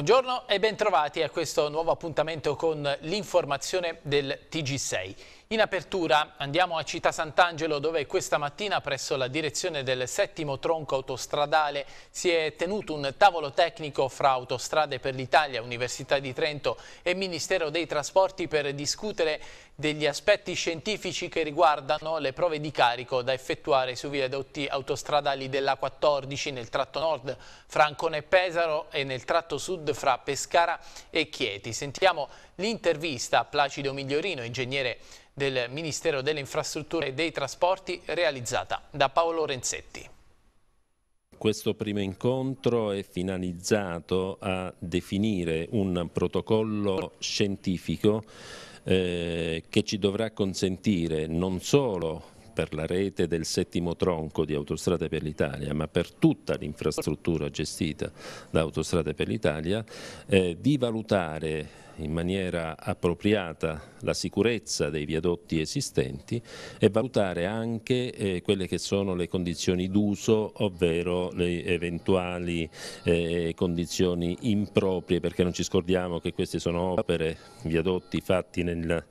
Buongiorno e bentrovati a questo nuovo appuntamento con l'informazione del TG6. In apertura andiamo a Città Sant'Angelo dove questa mattina presso la direzione del settimo tronco autostradale si è tenuto un tavolo tecnico fra Autostrade per l'Italia, Università di Trento e Ministero dei Trasporti per discutere degli aspetti scientifici che riguardano le prove di carico da effettuare su viadotti autostradali della 14 nel tratto nord fra Ancona e Pesaro e nel tratto sud fra Pescara e Chieti. Sentiamo l'intervista a Placido Migliorino, ingegnere del Ministero delle Infrastrutture e dei Trasporti, realizzata da Paolo Renzetti. Questo primo incontro è finalizzato a definire un protocollo scientifico eh, che ci dovrà consentire non solo per la rete del settimo tronco di Autostrade per l'Italia, ma per tutta l'infrastruttura gestita da Autostrade per l'Italia, eh, di valutare in maniera appropriata la sicurezza dei viadotti esistenti e valutare anche eh, quelle che sono le condizioni d'uso, ovvero le eventuali eh, condizioni improprie, perché non ci scordiamo che queste sono opere, viadotti fatti nel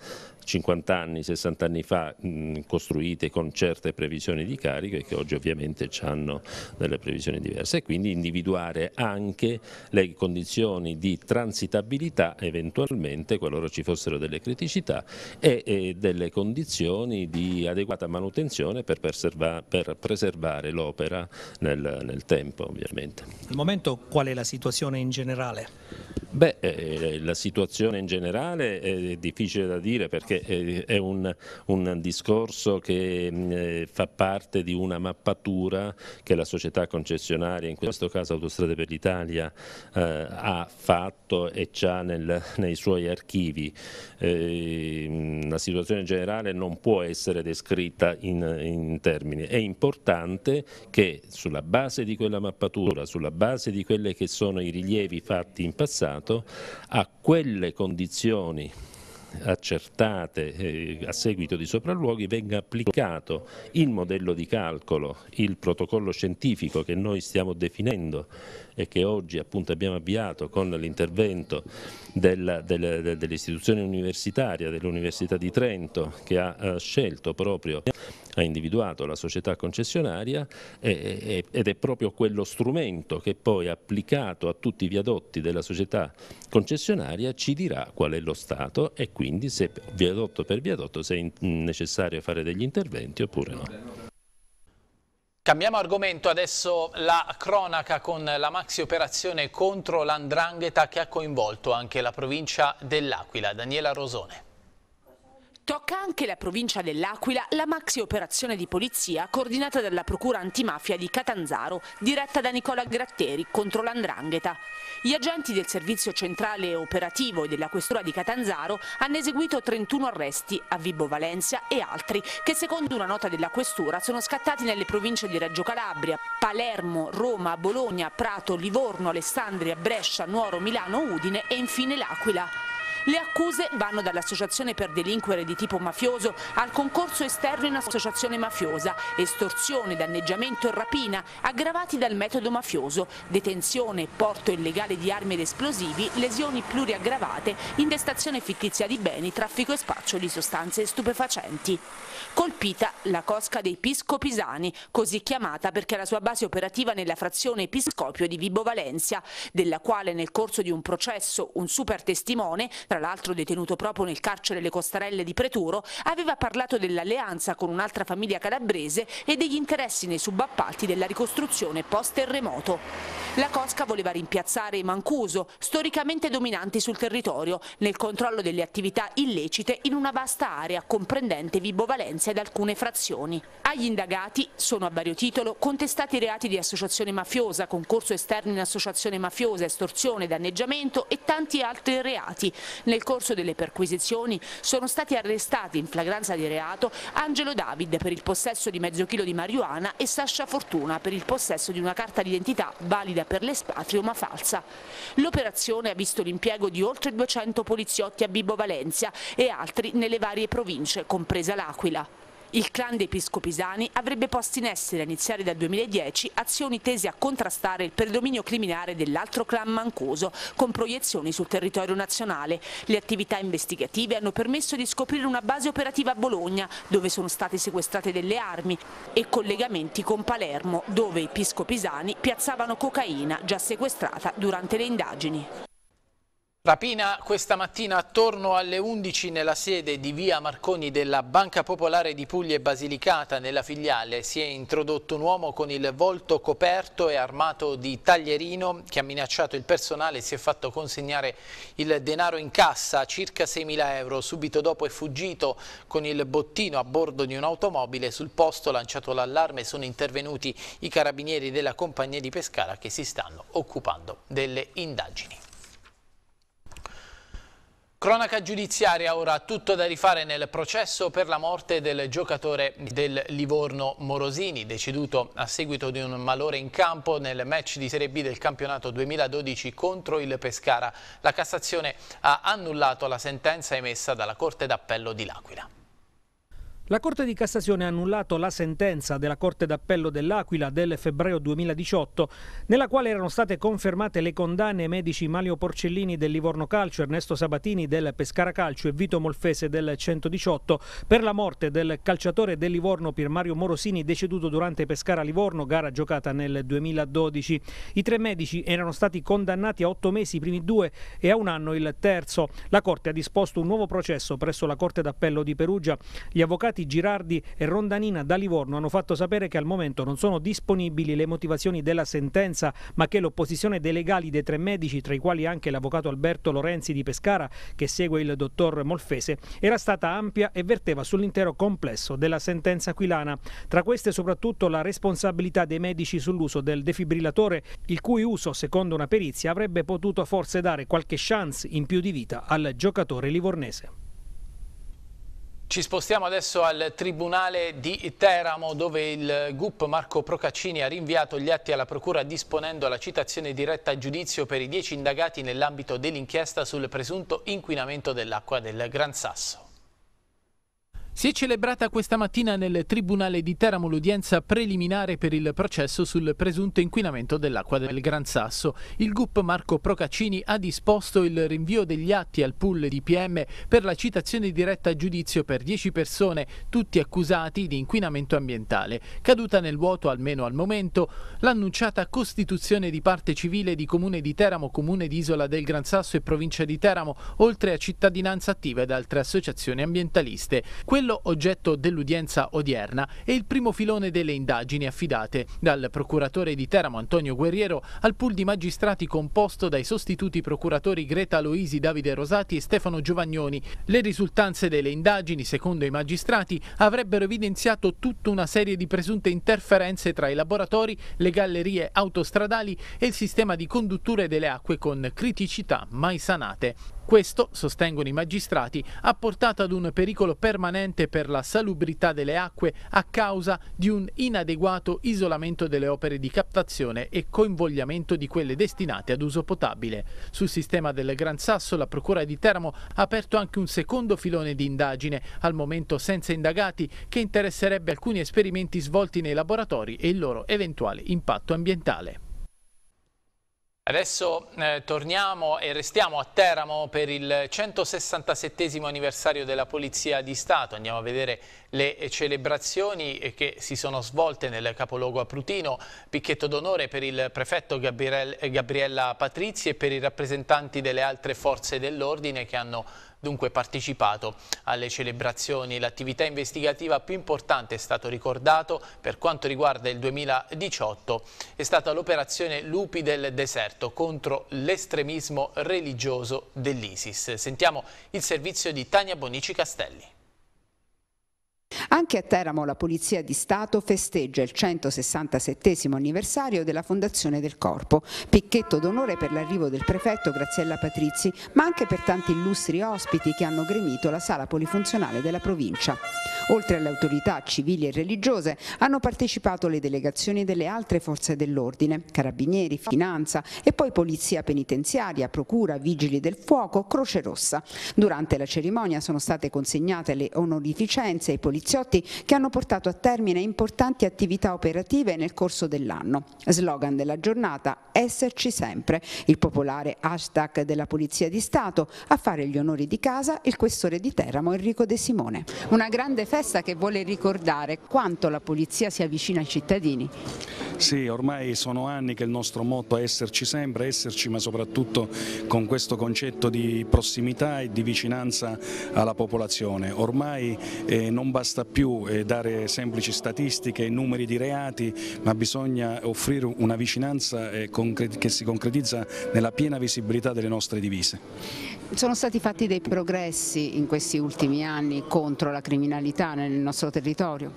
50 anni, 60 anni fa mm, costruite con certe previsioni di carico e che oggi ovviamente hanno delle previsioni diverse e quindi individuare anche le condizioni di transitabilità eventualmente qualora ci fossero delle criticità e, delle condizioni di adeguata manutenzione per, per preservare l'opera nel, nel tempo ovviamente. Al momento qual è la situazione in generale? Beh, eh, eh, la situazione in generale è difficile da dire perché eh, è un, un discorso che mh, mm, eh, fa parte di una mappatura che la società concessionaria, in questo caso Autostrade per l'Italia, eh, ha fatto e ha nel, nei suoi archivi. Eh, mm, la situazione in generale non può essere descritta in, in termini. È importante che sulla base di quella mappatura, sulla base di quelli che sono i rilievi fatti in passato, Stato a quelle condizioni accertate eh, a seguito di sopralluoghi venga applicato il modello di calcolo, il protocollo scientifico che noi stiamo definendo e che oggi appunto abbiamo avviato con l'intervento dell'istituzione dell universitaria, dell'Università di Trento che ha eh, scelto proprio ha individuato la società concessionaria ed è proprio quello strumento che poi applicato a tutti i viadotti della società concessionaria ci dirà qual è lo stato e quindi se viadotto per viadotto se è necessario fare degli interventi oppure no. Cambiamo argomento, adesso la cronaca con la maxi operazione contro l'andrangheta che ha coinvolto anche la provincia dell'Aquila. Daniela Rosone. Tocca anche la provincia dell'Aquila la maxi operazione di polizia coordinata dalla Procura Antimafia di Catanzaro, diretta da Nicola Gratteri contro l'Andrangheta. Gli agenti del Servizio Centrale Operativo e della Questura di Catanzaro hanno eseguito 31 arresti a Vibo Valencia e altri che secondo una nota della Questura sono scattati nelle province di Reggio Calabria, Palermo, Roma, Bologna, Prato, Livorno, Alessandria, Brescia, Nuoro, Milano, Udine e infine l'Aquila. Le accuse vanno dall'associazione per delinquere di tipo mafioso al concorso esterno in associazione mafiosa, estorsione, danneggiamento e rapina, aggravati dal metodo mafioso, detenzione, porto illegale di armi ed esplosivi, lesioni pluriaggravate, intestazione fittizia di beni, traffico e spaccio di sostanze stupefacenti. Colpita la cosca dei Piscopisani, così chiamata perché ha la sua base operativa nella frazione Piscopio di Vibo Valencia, della quale nel corso di un processo un super testimone tra tra l'altro detenuto proprio nel carcere Le Costarelle di Preturo, aveva parlato dell'alleanza con un'altra famiglia calabrese e degli interessi nei subappalti della ricostruzione post-terremoto. La Cosca voleva rimpiazzare i Mancuso, storicamente dominanti sul territorio, nel controllo delle attività illecite in una vasta area comprendente Vibo Valencia ed alcune frazioni. Agli indagati sono a vario titolo contestati reati di associazione mafiosa, concorso esterno in associazione mafiosa, estorsione, danneggiamento e tanti altri reati. Nel corso delle perquisizioni sono stati arrestati in flagranza di reato Angelo David per il possesso di mezzo chilo di marijuana e Sasha Fortuna per il possesso di una carta d'identità valida per l'espatrio ma falsa. L'operazione ha visto l'impiego di oltre 200 poliziotti a Bibo Valencia e altri nelle varie province, compresa l'Aquila. Il clan dei piscopisani avrebbe posto in essere a iniziare dal 2010 azioni tese a contrastare il predominio criminale dell'altro clan mancoso con proiezioni sul territorio nazionale. Le attività investigative hanno permesso di scoprire una base operativa a Bologna dove sono state sequestrate delle armi e collegamenti con Palermo dove i piscopisani piazzavano cocaina già sequestrata durante le indagini. Rapina questa mattina attorno alle 11 nella sede di via Marconi della Banca Popolare di Puglia e Basilicata nella filiale si è introdotto un uomo con il volto coperto e armato di taglierino che ha minacciato il personale e si è fatto consegnare il denaro in cassa, circa 6.000 euro. Subito dopo è fuggito con il bottino a bordo di un'automobile. Sul posto lanciato l'allarme sono intervenuti i carabinieri della compagnia di Pescara che si stanno occupando delle indagini. Cronaca giudiziaria ora tutto da rifare nel processo per la morte del giocatore del Livorno Morosini, deceduto a seguito di un malore in campo nel match di Serie B del campionato 2012 contro il Pescara. La Cassazione ha annullato la sentenza emessa dalla Corte d'Appello di L'Aquila. La Corte di Cassazione ha annullato la sentenza della Corte d'Appello dell'Aquila del febbraio 2018, nella quale erano state confermate le condanne ai medici Mario Porcellini del Livorno Calcio, Ernesto Sabatini del Pescara Calcio e Vito Molfese del 118 per la morte del calciatore del Livorno Pier Mario Morosini deceduto durante Pescara Livorno, gara giocata nel 2012. I tre medici erano stati condannati a otto mesi i primi due e a un anno il terzo. La Corte ha disposto un nuovo processo presso la Corte d'Appello di Perugia. Gli avvocati avvocati Girardi e Rondanina da Livorno hanno fatto sapere che al momento non sono disponibili le motivazioni della sentenza, ma che l'opposizione dei legali dei tre medici, tra i quali anche l'avvocato Alberto Lorenzi di Pescara, che segue il dottor Molfese, era stata ampia e verteva sull'intero complesso della sentenza aquilana. Tra queste soprattutto la responsabilità dei medici sull'uso del defibrillatore, il cui uso, secondo una perizia, avrebbe potuto forse dare qualche chance in più di vita al giocatore livornese. Ci spostiamo adesso al Tribunale di Teramo dove il GUP Marco Procaccini ha rinviato gli atti alla Procura disponendo la citazione diretta a giudizio per i dieci indagati nell'ambito dell'inchiesta sul presunto inquinamento dell'acqua del Gran Sasso. Si è celebrata questa mattina nel Tribunale di Teramo l'udienza preliminare per il processo sul presunto inquinamento dell'acqua del Gran Sasso. Il GUP Marco Procaccini ha disposto il rinvio degli atti al pool di PM per la citazione diretta a giudizio per 10 persone, tutti accusati di inquinamento ambientale. Caduta nel vuoto almeno al momento, l'annunciata costituzione di parte civile di Comune di Teramo, Comune di Isola del Gran Sasso e Provincia di Teramo, oltre a cittadinanza attiva ed altre associazioni ambientaliste. Quello quello oggetto dell'udienza odierna è il primo filone delle indagini affidate dal procuratore di Teramo Antonio Guerriero al pool di magistrati composto dai sostituti procuratori Greta Loisi, Davide Rosati e Stefano Giovagnoni. Le risultanze delle indagini, secondo i magistrati, avrebbero evidenziato tutta una serie di presunte interferenze tra i laboratori, le gallerie autostradali e il sistema di condutture delle acque con criticità mai sanate. Questo, sostengono i magistrati, ha portato ad un pericolo permanente inquinante per la salubrità delle acque a causa di un inadeguato isolamento delle opere di captazione e coinvolgimento di quelle destinate ad uso potabile. Sul sistema del Gran Sasso la Procura di Teramo ha aperto anche un secondo filone di indagine, al momento senza indagati, che interesserebbe alcuni esperimenti svolti nei laboratori e il loro eventuale impatto ambientale. Adesso eh, torniamo e restiamo a Teramo per il 167 anniversario della Polizia di Stato. Andiamo a vedere le celebrazioni che si sono svolte nel capoluogo Aprutino. Picchetto d'onore per il prefetto Gabriel, eh, Gabriella Patrizi e per i rappresentanti delle altre forze dell'ordine che hanno dunque partecipato alle celebrazioni. L'attività investigativa più importante, è stato ricordato, per quanto riguarda il 2018 è stata l'operazione Lupi del Deserto contro l'estremismo religioso dell'ISIS. Sentiamo il servizio di Tania Bonici Castelli. Anche a Teramo la Polizia di Stato festeggia il 167 anniversario della fondazione del corpo. Picchetto d'onore per l'arrivo del prefetto Graziella Patrizi, ma anche per tanti illustri ospiti che hanno gremito la sala polifunzionale della provincia. Oltre alle autorità civili e religiose hanno partecipato le delegazioni delle altre forze dell'ordine, carabinieri, finanza e poi polizia penitenziaria, procura, vigili del fuoco, Croce Rossa. Durante la cerimonia sono state consegnate le onorificenze ai poliziotti che hanno portato a termine importanti attività operative nel corso dell'anno. Slogan della giornata Esserci sempre, il popolare hashtag della Polizia di Stato, a fare gli onori di casa il questore di Teramo Enrico De Simone. Una grande festa festa che vuole ricordare quanto la polizia sia vicina ai cittadini. Sì, ormai sono anni che il nostro motto è esserci sempre, esserci ma soprattutto con questo concetto di prossimità e di vicinanza alla popolazione. Ormai eh, non basta più eh, dare semplici statistiche e numeri di reati, ma bisogna offrire una vicinanza eh, che si concretizza nella piena visibilità delle nostre divise. Sono stati fatti dei progressi in questi ultimi anni contro la criminalità nel nostro territorio?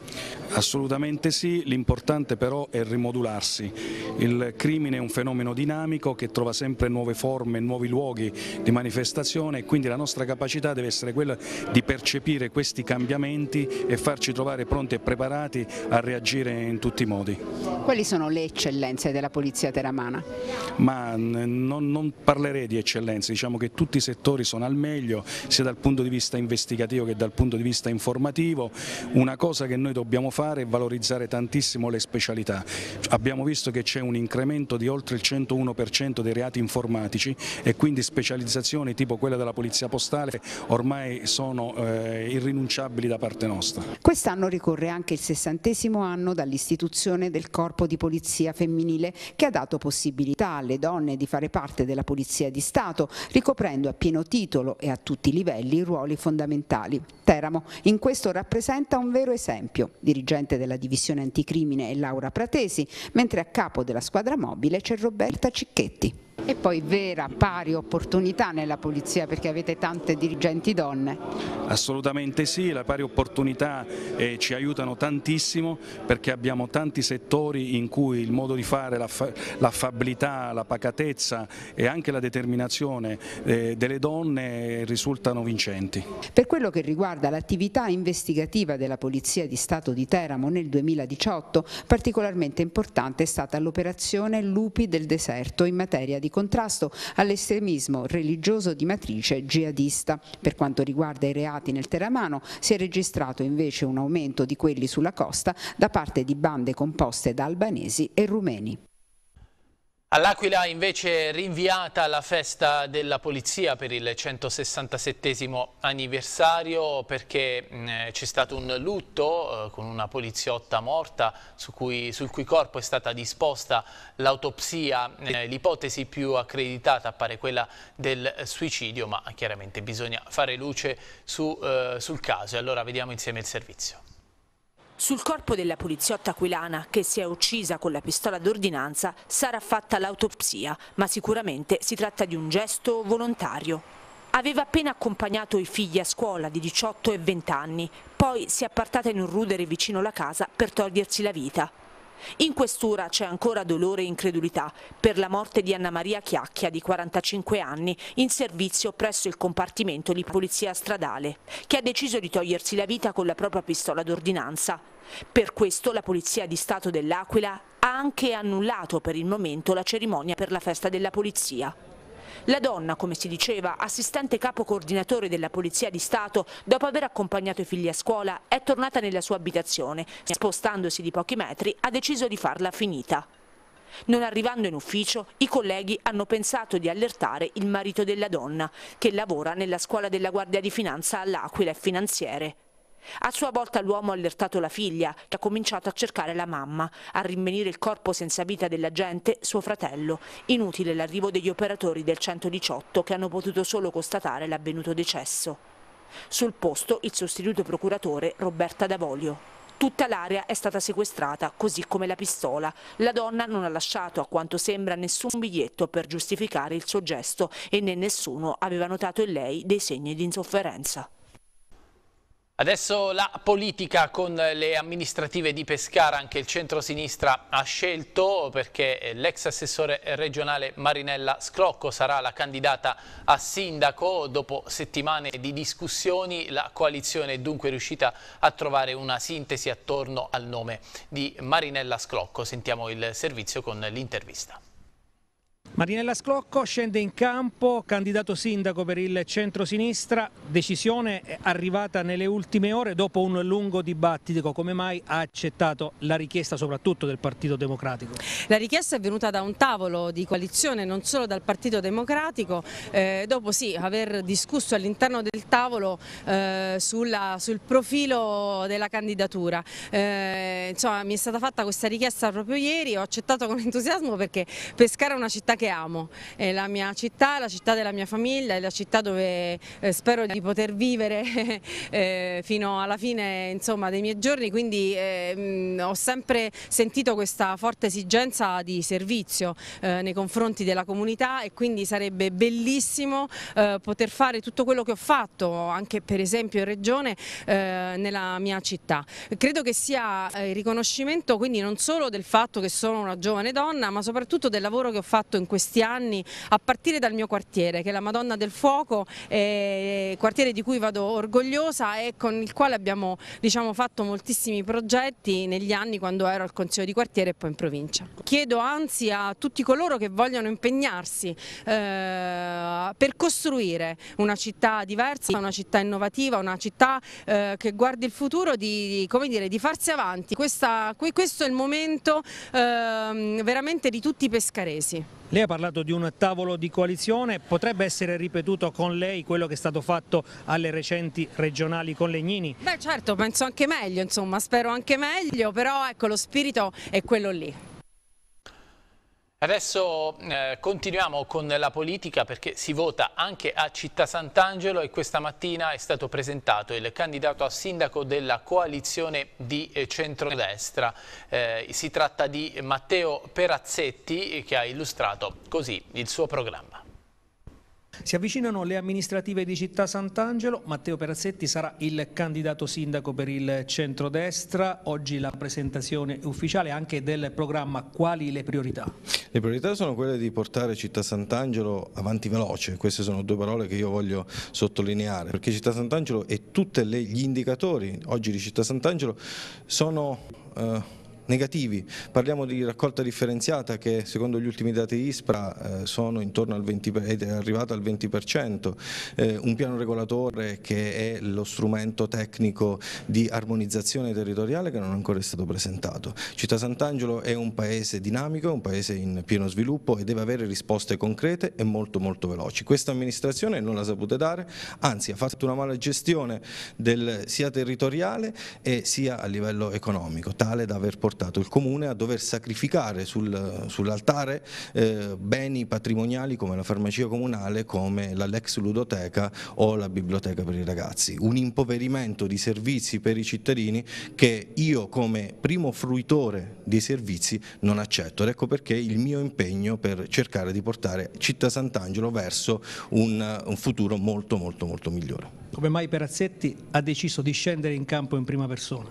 Assolutamente sì, l'importante però è rimodularsi. Il crimine è un fenomeno dinamico che trova sempre nuove forme, nuovi luoghi di manifestazione e quindi la nostra capacità deve essere quella di percepire questi cambiamenti e farci trovare pronti e preparati a reagire in tutti i modi. Quali sono le eccellenze della Polizia Teramana? Ma non, non parlerei di eccellenze, diciamo che tutti i settori settori sono al meglio, sia dal punto di vista investigativo che dal punto di vista informativo. Una cosa che noi dobbiamo fare è valorizzare tantissimo le specialità. Abbiamo visto che c'è un incremento di oltre il 101% dei reati informatici e quindi specializzazioni tipo quella della polizia postale ormai sono eh, irrinunciabili da parte nostra. Quest'anno ricorre anche il sessantesimo anno dall'istituzione del corpo di polizia femminile che ha dato possibilità alle donne di fare parte della polizia di Stato ricoprendo a pieno pieno titolo e a tutti i livelli ruoli fondamentali. Teramo in questo rappresenta un vero esempio, dirigente della divisione anticrimine è Laura Pratesi, mentre a capo della squadra mobile c'è Roberta Cicchetti. E poi vera pari opportunità nella Polizia perché avete tante dirigenti donne. Assolutamente sì, la pari opportunità eh, ci aiutano tantissimo perché abbiamo tanti settori in cui il modo di fare, l'affabilità, la pacatezza e anche la determinazione eh, delle donne risultano vincenti. Per quello che riguarda l'attività investigativa della Polizia di Stato di Teramo nel 2018, particolarmente importante è stata l'operazione Lupi del Deserto in materia di di contrasto all'estremismo religioso di matrice jihadista. Per quanto riguarda i reati nel teramano, si è registrato invece un aumento di quelli sulla costa da parte di bande composte da albanesi e rumeni. All'Aquila invece rinviata la festa della polizia per il 167 anniversario perché mm, eh, c'è stato un lutto eh, con una poliziotta morta su cui, sul cui corpo è stata disposta l'autopsia. Eh, l'ipotesi più accreditata appare quella del suicidio ma chiaramente bisogna fare luce su, sul caso e allora vediamo insieme il servizio. Sul corpo della poliziotta aquilana, che si è uccisa con la pistola d'ordinanza, sarà fatta l'autopsia, ma sicuramente si tratta di un gesto volontario. Aveva appena accompagnato i figli a scuola di 18 e 20 anni, poi si è appartata in un rudere vicino la casa per togliersi la vita. In questura c'è ancora dolore e incredulità per la morte di Anna Maria Chiacchia di 45 anni in servizio presso il compartimento di polizia stradale che ha deciso di togliersi la vita con la propria pistola d'ordinanza. Per questo la Polizia di Stato dell'Aquila ha anche annullato per il momento la cerimonia per la festa della Polizia. La donna, come si diceva, assistente capo coordinatore della Polizia di Stato, dopo aver accompagnato i figli a scuola, è tornata nella sua abitazione e spostandosi di pochi metri ha deciso di farla finita. Non arrivando in ufficio, i colleghi hanno pensato di allertare il marito della donna, che lavora nella scuola della Guardia di Finanza all'Aquila e finanziere. A sua volta l'uomo ha allertato la figlia, che ha cominciato a cercare la mamma, a rinvenire il corpo senza vita dell'agente, suo fratello. Inutile l'arrivo degli operatori del 118 che hanno potuto solo constatare l'avvenuto decesso. Sul posto il sostituto procuratore Roberta Davolio. Tutta l'area è stata sequestrata, così come la pistola. La donna non ha lasciato, a quanto sembra, nessun biglietto per giustificare il suo gesto e né nessuno aveva notato in lei dei segni di insofferenza. Adesso la politica con le amministrative di Pescara, anche il centro-sinistra ha scelto perché l'ex assessore regionale Marinella Scrocco sarà la candidata a sindaco. Dopo settimane di discussioni la coalizione è dunque riuscita a trovare una sintesi attorno al nome di Marinella Scrocco. Sentiamo il servizio con l'intervista. Marinella Sclocco scende in campo, candidato sindaco per il centro-sinistra, decisione arrivata nelle ultime ore dopo un lungo dibattito, come mai ha accettato la richiesta soprattutto del Partito Democratico? La richiesta è venuta da un tavolo di coalizione, non solo dal Partito Democratico, eh, dopo sì aver discusso all'interno del tavolo eh, sulla, sul profilo della candidatura. Eh, insomma mi è stata fatta questa richiesta proprio ieri, ho accettato con entusiasmo perché Pescara è una città che amo, è la mia città, la città della mia famiglia, è la città dove eh, spero di poter vivere eh, fino alla fine insomma, dei miei giorni, quindi eh, mm, ho sempre sentito questa forte esigenza di servizio eh, nei confronti della comunità e quindi sarebbe bellissimo poter fare tutto quello che ho fatto anche per esempio in regione nella mia città. Credo che sia il riconoscimento quindi non solo del fatto che sono una giovane donna ma soprattutto del lavoro che ho fatto in questi anni, a partire dal mio quartiere, che è la Madonna del Fuoco, eh, quartiere di cui vado orgogliosa e con il quale abbiamo diciamo, fatto moltissimi progetti negli anni quando ero al Consiglio di quartiere e poi in provincia. Chiedo anzi a tutti coloro che vogliono impegnarsi eh, per costruire una città diversa, una città innovativa, una città eh, che guardi il futuro di, dire, di farsi avanti. Questa, questo è il momento ehm, veramente di tutti i pescaresi. Lei ha parlato di un tavolo di coalizione, potrebbe essere ripetuto con lei quello che è stato fatto alle recenti regionali con Legnini? Beh certo, penso anche meglio, insomma, spero anche meglio, però ecco lo spirito è quello lì. Adesso eh, continuiamo con la politica perché si vota anche a Città Sant'Angelo e questa mattina è stato presentato il candidato a sindaco della coalizione di eh, centrodestra. Eh, si tratta di Matteo Perazzetti eh, che ha illustrato così il suo programma. Si avvicinano le amministrative di Città Sant'Angelo, Matteo Perazzetti sarà il candidato sindaco per il centrodestra, oggi la presentazione ufficiale anche del programma, quali le priorità? Le priorità sono quelle di portare Città Sant'Angelo avanti veloce, queste sono due parole che io voglio sottolineare, perché Città Sant'Angelo e tutti gli indicatori oggi di Città Sant'Angelo sono... Eh, negativi. Parliamo di raccolta differenziata che secondo gli ultimi dati ISPRA eh, sono intorno al 20, ed è arrivato al 20%, eh, un piano regolatore che è lo strumento tecnico di armonizzazione territoriale che non è ancora stato presentato. Città Sant'Angelo è un paese dinamico, è un paese in pieno sviluppo e deve avere risposte concrete e molto molto veloci. Questa amministrazione non la sapute dare, anzi ha fatto una mala gestione del, sia territoriale e sia a livello economico, tale da aver portato portato il comune a dover sacrificare sul, sull'altare eh, beni patrimoniali come la farmacia comunale, come la Lex Ludoteca o la biblioteca per i ragazzi. Un impoverimento di servizi per i cittadini che io come primo fruitore dei servizi non accetto ed ecco perché il mio impegno per cercare di portare Città Sant'Angelo verso un, un futuro molto molto molto migliore come mai Perazzetti ha deciso di scendere in campo in prima persona?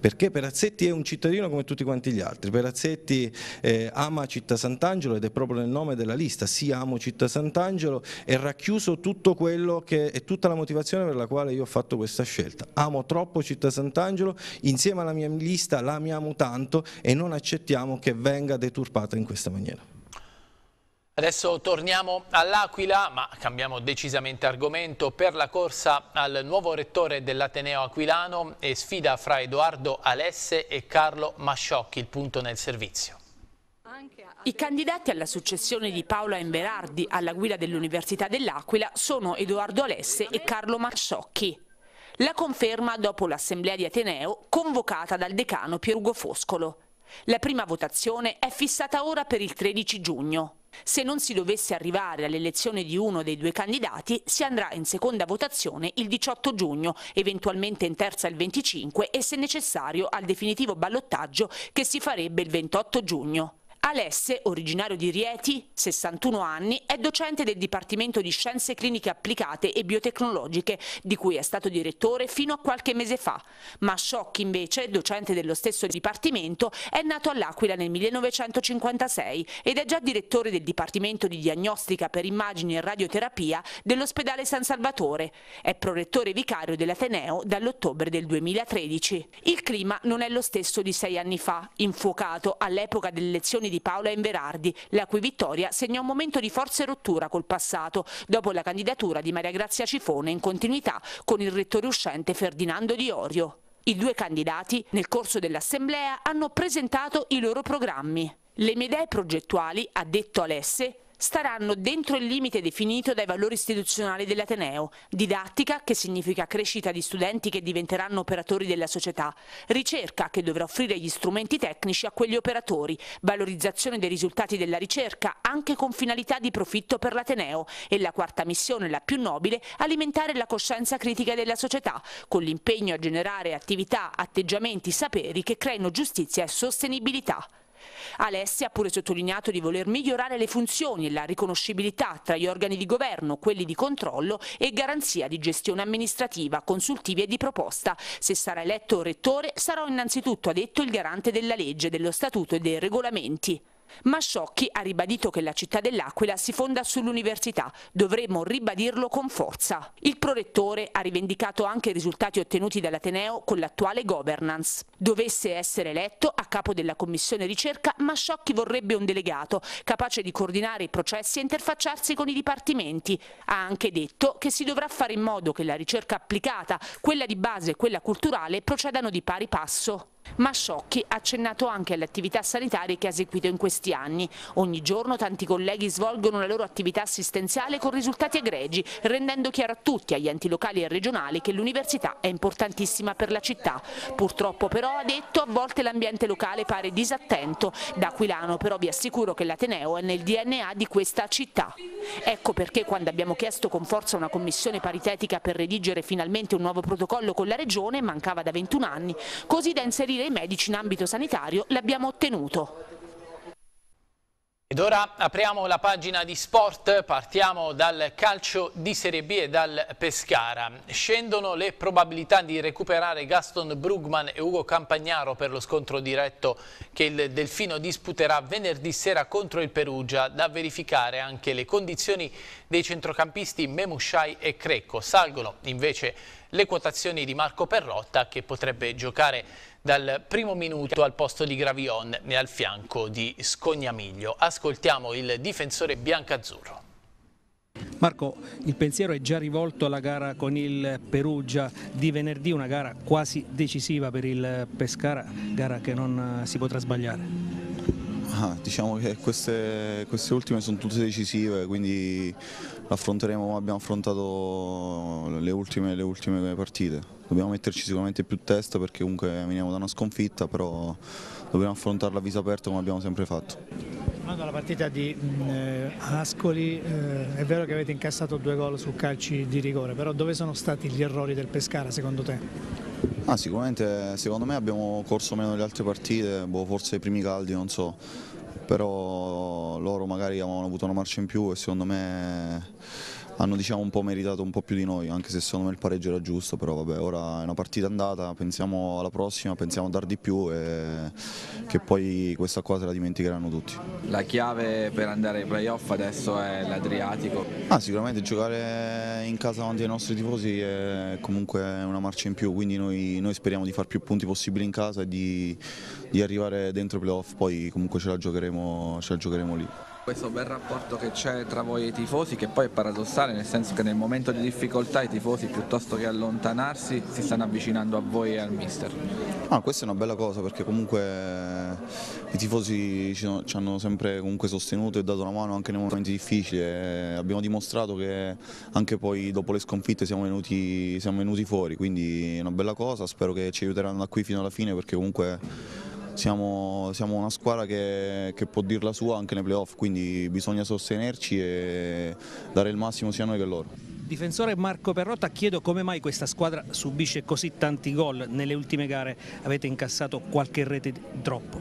Perché Perazzetti è un cittadino come tutti quanti gli altri, Perazzetti eh, ama Città Sant'Angelo ed è proprio nel nome della lista, sì amo Città Sant'Angelo e racchiuso tutto quello che è tutta la motivazione per la quale io ho fatto questa scelta, amo troppo Città Sant'Angelo, insieme alla mia lista la amiamo tanto e non accettiamo che venga deturpata in questa maniera. Adesso torniamo all'Aquila, ma cambiamo decisamente argomento, per la corsa al nuovo rettore dell'Ateneo Aquilano e sfida fra Edoardo Alesse e Carlo Masciocchi, il punto nel servizio. I candidati alla successione di Paola Emberardi alla guida dell'Università dell'Aquila sono Edoardo Alesse e Carlo Masciocchi. La conferma dopo l'assemblea di Ateneo convocata dal decano Pierugo Foscolo. La prima votazione è fissata ora per il 13 giugno. Se non si dovesse arrivare all'elezione di uno dei due candidati, si andrà in seconda votazione il 18 giugno, eventualmente in terza il 25 e se necessario al definitivo ballottaggio che si farebbe il 28 giugno. Alesse, originario di Rieti, 61 anni, è docente del Dipartimento di Scienze Cliniche Applicate e Biotecnologiche, di cui è stato direttore fino a qualche mese fa. Ma Masciocchi, invece, docente dello stesso dipartimento, è nato all'Aquila nel 1956 ed è già direttore del Dipartimento di Diagnostica per Immagini e Radioterapia dell'Ospedale San Salvatore. È prorettore vicario dell'Ateneo dall'ottobre del 2013. Il clima non è lo stesso di sei anni fa, infuocato all'epoca delle elezioni di Paola Inverardi, la cui vittoria segna un momento di forza e rottura col passato, dopo la candidatura di Maria Grazia Cifone in continuità con il rettore uscente Ferdinando Di Orio. I due candidati, nel corso dell'assemblea, hanno presentato i loro programmi. Le mie idee progettuali, ha detto Alesse, staranno dentro il limite definito dai valori istituzionali dell'Ateneo, didattica che significa crescita di studenti che diventeranno operatori della società, ricerca che dovrà offrire gli strumenti tecnici a quegli operatori, valorizzazione dei risultati della ricerca anche con finalità di profitto per l'Ateneo e la quarta missione, la più nobile, alimentare la coscienza critica della società, con l'impegno a generare attività, atteggiamenti, saperi che creino giustizia e sostenibilità. Alessia ha pure sottolineato di voler migliorare le funzioni e la riconoscibilità tra gli organi di governo, quelli di controllo e garanzia di gestione amministrativa, consultivi e di proposta. Se sarà eletto rettore sarò innanzitutto, ha detto, il garante della legge, dello statuto e dei regolamenti. Masciocchi ha ribadito che la città dell'Aquila si fonda sull'università, dovremmo ribadirlo con forza. Il prorettore ha rivendicato anche i risultati ottenuti dall'Ateneo con l'attuale governance. Dovesse essere eletto a capo della commissione ricerca, Masciocchi vorrebbe un delegato capace di coordinare i processi e interfacciarsi con i dipartimenti. Ha anche detto che si dovrà fare in modo che la ricerca applicata, quella di base e quella culturale procedano di pari passo. Masciocchi ha accennato anche alle attività sanitarie che ha eseguito in questi anni. Ogni giorno tanti colleghi svolgono la loro attività assistenziale con risultati egregi, rendendo chiaro a tutti, agli enti locali e regionali, che l'università è importantissima per la città. Purtroppo però, ha detto, a volte l'ambiente locale pare disattento. Da Aquilano però vi assicuro che l'Ateneo è nel DNA di questa città. Ecco perché quando abbiamo chiesto con forza una commissione paritetica per redigere finalmente un nuovo protocollo con la Regione, mancava da 21 anni, così da inserire riferire ai medici in ambito sanitario l'abbiamo ottenuto. Ed ora apriamo la pagina di sport, partiamo dal calcio di Serie B e dal Pescara. Scendono le probabilità di recuperare Gaston Brugman e Ugo Campagnaro per lo scontro diretto che il Delfino disputerà venerdì sera contro il Perugia, da verificare anche le condizioni dei centrocampisti Memushai e Crecco. Salgono invece le quotazioni di Marco Perrotta che potrebbe giocare dal primo minuto al posto di Gravion e al fianco di Scognamiglio. Ascoltiamo il difensore biancazzurro. Marco, il pensiero è già rivolto alla gara con il Perugia di venerdì, una gara quasi decisiva per il Pescara, gara che non eh, si potrà sbagliare. Ah, diciamo che queste, queste ultime sono tutte decisive, quindi affronteremo come abbiamo affrontato le ultime, le ultime partite dobbiamo metterci sicuramente più testa perché comunque veniamo da una sconfitta, però dobbiamo affrontarla a viso aperto come abbiamo sempre fatto. La partita di mm, eh, Ascoli eh, è vero che avete incassato due gol su calci di rigore, però dove sono stati gli errori del Pescara secondo te? Ah, sicuramente secondo me abbiamo corso meno delle altre partite, boh, forse i primi caldi, non so però loro magari avevano avuto una marcia in più e secondo me hanno diciamo, un po' meritato un po' più di noi, anche se secondo me il pareggio era giusto, però vabbè, ora è una partita andata, pensiamo alla prossima, pensiamo a dar di più e che poi questa cosa la dimenticheranno tutti. La chiave per andare ai playoff adesso è l'Adriatico? Ah, sicuramente giocare in casa davanti ai nostri tifosi è comunque una marcia in più, quindi noi, noi speriamo di far più punti possibili in casa e di, di arrivare dentro i playoff, poi comunque ce la giocheremo, ce la giocheremo lì. Questo bel rapporto che c'è tra voi e i tifosi, che poi è paradossale, nel senso che nel momento di difficoltà i tifosi piuttosto che allontanarsi si stanno avvicinando a voi e al mister. Ah, questa è una bella cosa perché comunque eh, i tifosi ci, hanno sempre sostenuto e dato una mano anche nei momenti difficili. Abbiamo dimostrato che anche poi dopo le sconfitte siamo venuti, siamo venuti fuori, quindi è una bella cosa, spero che ci aiuteranno da qui fino alla fine perché comunque siamo, siamo una squadra che, che, può dir la sua anche nei playoff, quindi bisogna sostenerci e dare il massimo sia noi che loro. Difensore Marco Perrotta, chiedo come mai questa squadra subisce così tanti gol, nelle ultime gare avete incassato qualche rete in troppo?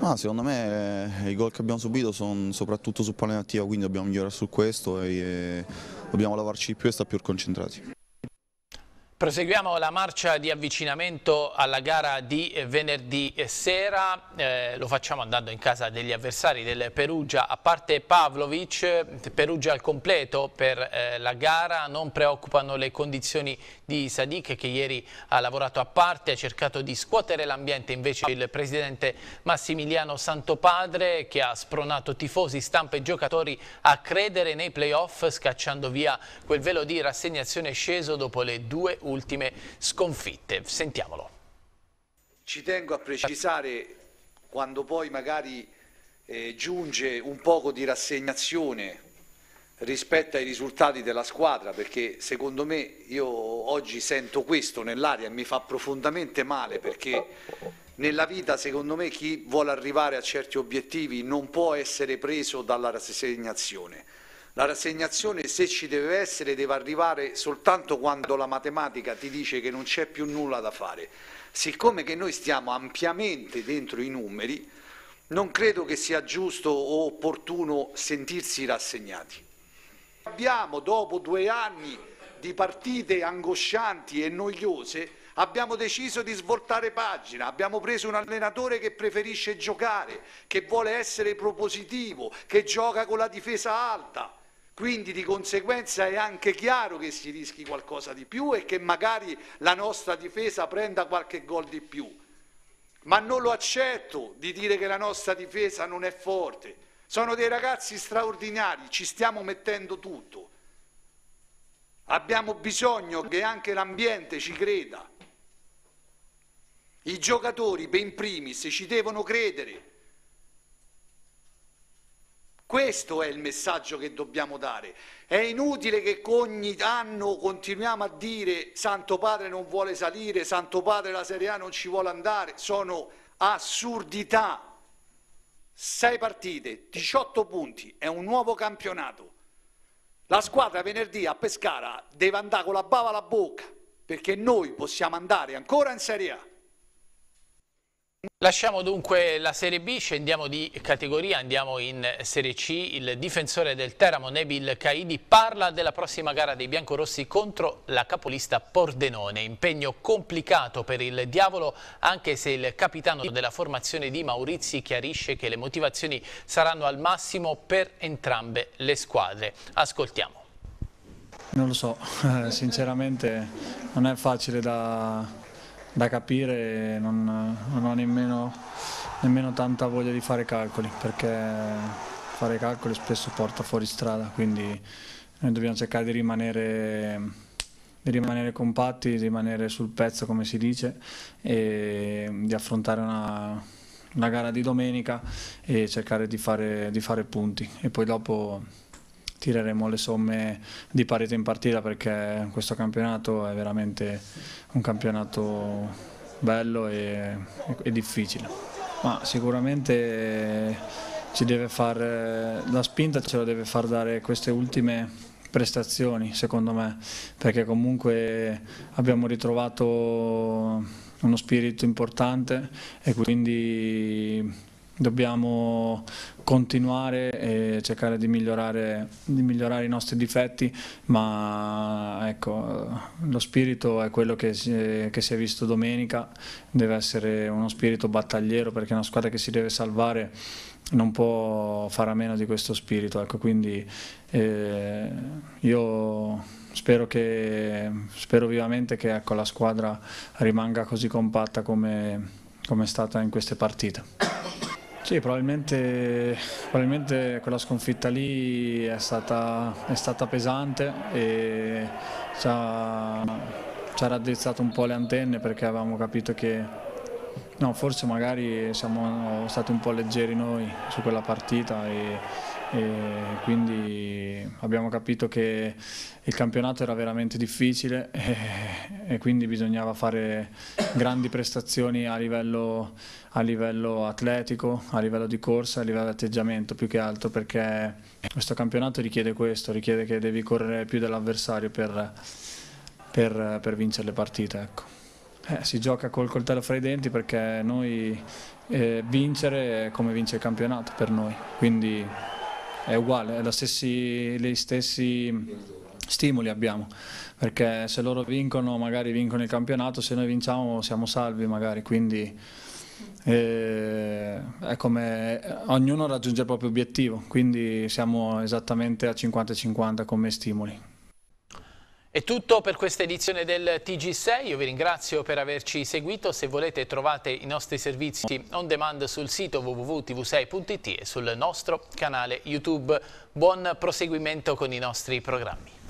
Ah, secondo me eh, i gol che abbiamo subito sono soprattutto su palla inattiva, quindi dobbiamo migliorare su questo e eh, dobbiamo lavarci di più e stare più concentrati. Proseguiamo la marcia di avvicinamento alla gara di venerdì sera, eh, lo facciamo andando in casa degli avversari del Perugia, a parte Pavlovic, Perugia al completo per eh, la gara, non preoccupano le condizioni di Sadik che ieri ha lavorato a parte, ha cercato di scuotere l'ambiente invece il presidente Massimiliano Santopadre che ha spronato tifosi, stampa e giocatori a credere nei playoff scacciando via quel velo di rassegnazione sceso dopo le due ultime sconfitte. Sentiamolo. Ci tengo a precisare quando poi magari eh, giunge un poco di rassegnazione rispetto ai risultati della squadra perché secondo me io oggi sento questo nell'aria e mi fa profondamente male perché nella vita secondo me chi vuole arrivare a certi obiettivi non può essere preso dalla rassegnazione la rassegnazione, se ci deve essere, deve arrivare soltanto quando la matematica ti dice che non c'è più nulla da fare. Siccome che noi stiamo ampiamente dentro i numeri, non credo che sia giusto o opportuno sentirsi rassegnati. Abbiamo, dopo due anni di partite angoscianti e noiose, abbiamo deciso di svoltare pagina, abbiamo preso un allenatore che preferisce giocare, che vuole essere propositivo, che gioca con la difesa alta. Quindi di conseguenza è anche chiaro che si rischi qualcosa di più e che magari la nostra difesa prenda qualche gol di più. Ma non lo accetto di dire che la nostra difesa non è forte. Sono dei ragazzi straordinari, ci stiamo mettendo tutto. Abbiamo bisogno che anche l'ambiente ci creda. I giocatori, per in primis, ci devono credere questo è il messaggio che dobbiamo dare. È inutile che ogni anno continuiamo a dire Santo Padre non vuole salire, Santo Padre la Serie A non ci vuole andare. Sono assurdità. Sei partite, 18 punti, è un nuovo campionato. La squadra venerdì a Pescara deve andare con la bava alla bocca perché noi possiamo andare ancora in Serie A. Lasciamo dunque la Serie B, scendiamo di categoria, andiamo in Serie C. Il difensore del Teramo, Nebil Caidi, parla della prossima gara dei biancorossi contro la capolista Pordenone. Impegno complicato per il diavolo, anche se il capitano della formazione di Maurizi chiarisce che le motivazioni saranno al massimo per entrambe le squadre. Ascoltiamo. Non lo so, sinceramente non è facile da da capire, non, non ho nemmeno, nemmeno, tanta voglia di fare calcoli, perché fare calcoli spesso porta fuori strada, quindi noi dobbiamo cercare di rimanere, di rimanere compatti, di rimanere sul pezzo come si dice e di affrontare una, una gara di domenica e cercare di fare, di fare punti e poi dopo tireremo le somme di parità in partita perché questo campionato è veramente un campionato bello e, e difficile. Ma sicuramente ci deve far, la spinta ce la deve far dare queste ultime prestazioni secondo me perché comunque abbiamo ritrovato uno spirito importante e quindi dobbiamo continuare e cercare di migliorare, di migliorare i nostri difetti, ma ecco, lo spirito è quello che si, è, che si, è visto domenica, deve essere uno spirito battagliero perché una squadra che si deve salvare non può fare a meno di questo spirito, ecco, quindi eh, io spero, che, spero, vivamente che ecco, la squadra rimanga così compatta come, come è stata in queste partite. Sì, probabilmente, probabilmente, quella sconfitta lì è stata, è stata pesante e ci ha, ci ha, raddrizzato un po' le antenne perché avevamo capito che no, forse magari siamo stati un po' leggeri noi su quella partita. E, e quindi abbiamo capito che il campionato era veramente difficile e, e quindi bisognava fare grandi prestazioni a livello, a livello, atletico, a livello di corsa, a livello di atteggiamento più che altro perché questo campionato richiede questo, richiede che devi correre più dell'avversario per, per, per, vincere le partite. Ecco. Eh, si gioca col coltello fra i denti perché noi eh, vincere è come vince il campionato per noi, quindi è uguale, gli stessi stimoli abbiamo, perché se loro vincono magari vincono il campionato, se noi vinciamo siamo salvi magari, quindi eh, è come ognuno raggiunge il proprio obiettivo, quindi siamo esattamente a 50-50 come stimoli. È tutto per questa edizione del TG6, io vi ringrazio per averci seguito, se volete trovate i nostri servizi on demand sul sito www.tv6.it e sul nostro canale YouTube. Buon proseguimento con i nostri programmi.